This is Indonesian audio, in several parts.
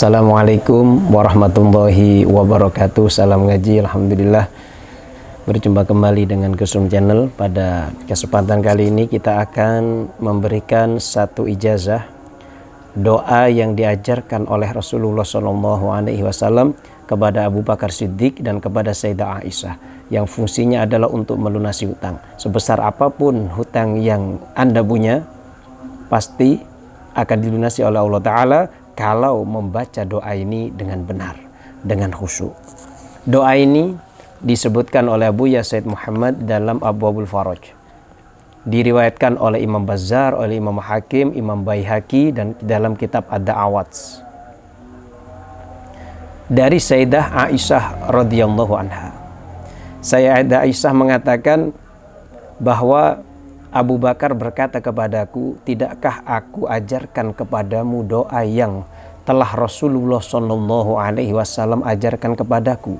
Assalamualaikum warahmatullahi wabarakatuh Salam ngaji Alhamdulillah Berjumpa kembali dengan Kusum Channel Pada kesempatan kali ini kita akan memberikan satu ijazah Doa yang diajarkan oleh Rasulullah SAW Kepada Abu Bakar Siddiq dan kepada Sayyidah Aisyah Yang fungsinya adalah untuk melunasi hutang Sebesar apapun hutang yang Anda punya Pasti akan dilunasi oleh Allah Ta'ala kalau membaca doa ini dengan benar, dengan khusyuk. Doa ini disebutkan oleh Abu Yasid Muhammad dalam Abu Abul Faraj. Diriwayatkan oleh Imam Bazar, oleh Imam Hakim, Imam Baihaki, dan dalam kitab Ad-Da'awats. Dari Sayyidah Aisyah radhiyallahu anha. Sayyidah Aisyah mengatakan bahwa Abu Bakar berkata kepadaku, "Tidakkah aku ajarkan kepadamu doa yang telah Rasulullah Shallallahu alaihi wasallam ajarkan kepadaku?"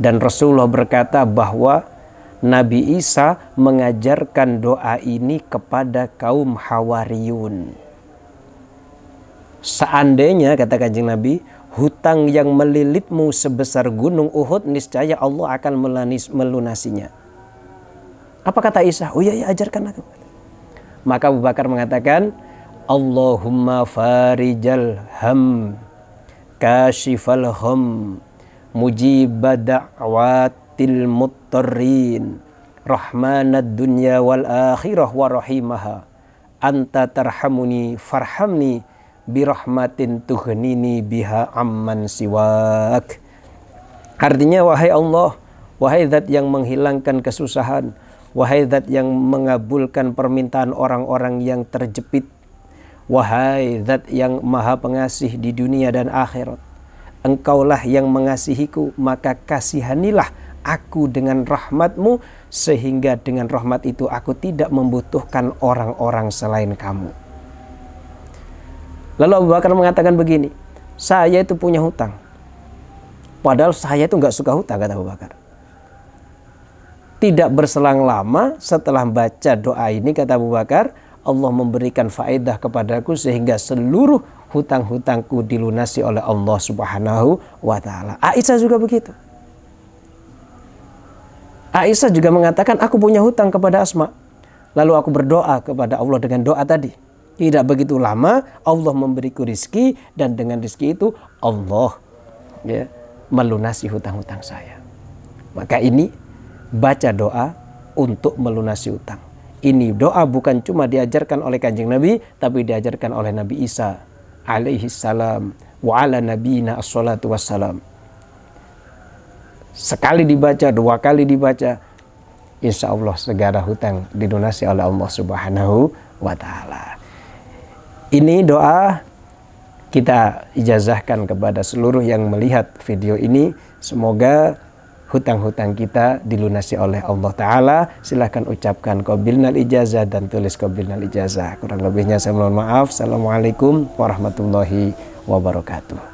Dan Rasulullah berkata bahwa Nabi Isa mengajarkan doa ini kepada kaum Hawariyun. Seandainya kata Kanjeng Nabi, hutang yang melilitmu sebesar gunung Uhud niscaya Allah akan melunasinya apa kata Isa? Oh iya, iya ajarkan aku. Maka Abu Bakar mengatakan, Allahumma farijal ham kashifal hum, mujibad da'watil muttarin rahmanad dunya wal akhirah wa rahimaha anta tarhamuni farhamni birahmatin tuhnini biha amman siwak artinya wahai Allah wahai zat yang menghilangkan kesusahan Wahai zat yang mengabulkan permintaan orang-orang yang terjepit. Wahai zat yang maha pengasih di dunia dan akhirat. Engkaulah yang mengasihiku, maka kasihanilah aku dengan rahmatmu, sehingga dengan rahmat itu aku tidak membutuhkan orang-orang selain kamu. Lalu Abu Bakar mengatakan begini, saya itu punya hutang. Padahal saya itu nggak suka hutang, kata Abu Bakar. Tidak berselang lama setelah baca doa ini kata Abu Bakar, Allah memberikan faedah kepadaku sehingga seluruh hutang-hutangku dilunasi oleh Allah Subhanahu wa taala. Aisyah juga begitu. Aisyah juga mengatakan aku punya hutang kepada Asma. Lalu aku berdoa kepada Allah dengan doa tadi. Tidak begitu lama Allah memberiku rizki dan dengan rizki itu Allah ya, melunasi hutang-hutang saya. Maka ini baca doa untuk melunasi utang. Ini doa bukan cuma diajarkan oleh kanjeng Nabi, tapi diajarkan oleh Nabi Isa alaihi salam wa ala nabiyina assalatu wassalam. Sekali dibaca, dua kali dibaca, insya Allah segala hutang dilunasi oleh Allah subhanahu wa ta'ala. Ini doa kita ijazahkan kepada seluruh yang melihat video ini. Semoga hutang-hutang kita dilunasi oleh Allah Ta'ala. Silahkan ucapkan qabilnal ijazah dan tulis qabilnal ijazah. Kurang lebihnya saya mohon maaf. Assalamualaikum warahmatullahi wabarakatuh.